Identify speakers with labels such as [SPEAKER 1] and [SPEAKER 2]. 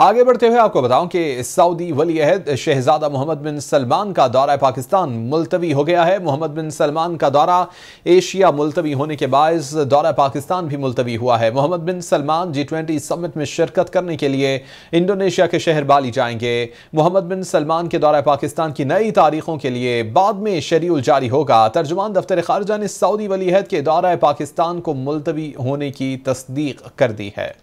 [SPEAKER 1] आगे बढ़ते हुए आपको बताऊं कि सऊदी वली अहद शहजादा मोहम्मद बिन सलमान का दौरा पाकिस्तान मुलतवी हो गया है मोहम्मद बिन सलमान का दौरा एशिया मुलतवी होने के बायस दौरा पाकिस्तान भी मुलतवी हुआ है Mohammed bin Salman G twenty summit में शिरकत करने के लिए इंडोनेशिया के शहर बाली जाएंगे मोहम्मद बिन सलमान के दौरा पाकिस्तान की नई तारीखों के लिए बाद में शेड्यूल जारी होगा तर्जुमान दफ्तर खारजा ने सऊदी वली अहद के दौरा पाकिस्तान को मुलतवी होने की तस्दीक कर दी है